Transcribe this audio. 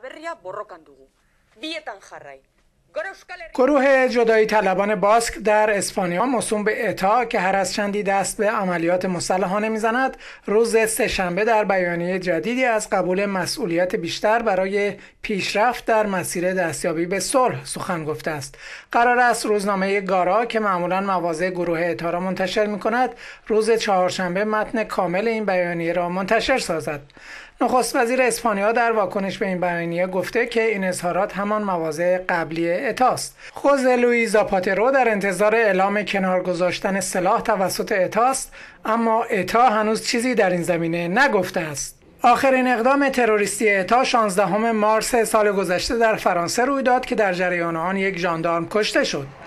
Aberria borrokan dugu. Bietan jarrai. گروه جدایی طلبان باسک در اسپانیا مصوم به اتا که هر از چندی دست به عملیات مسلحانه میزند روز سهشنبه در بیانیه جدیدی از قبول مسئولیت بیشتر برای پیشرفت در مسیر دستیابی به صلح سخن گفته است قرار است روزنامه گارا که معمولا مواضع گروه اتا را منتشر می کند روز چهارشنبه متن کامل این بیانیه را منتشر سازد نخست وزیر اسپانیا در واکنش به این بیانیه گفته که این اظهارات همان مواضع قبلی اتاست خوز لوی زاپاترو در انتظار اعلام کنار گذاشتن سلاح توسط اتاست اما اتا هنوز چیزی در این زمینه نگفته است آخرین اقدام تروریستی اتا 16 مارس سال گذشته در فرانسه روی داد که در جریان آن یک ژاندارم کشته شد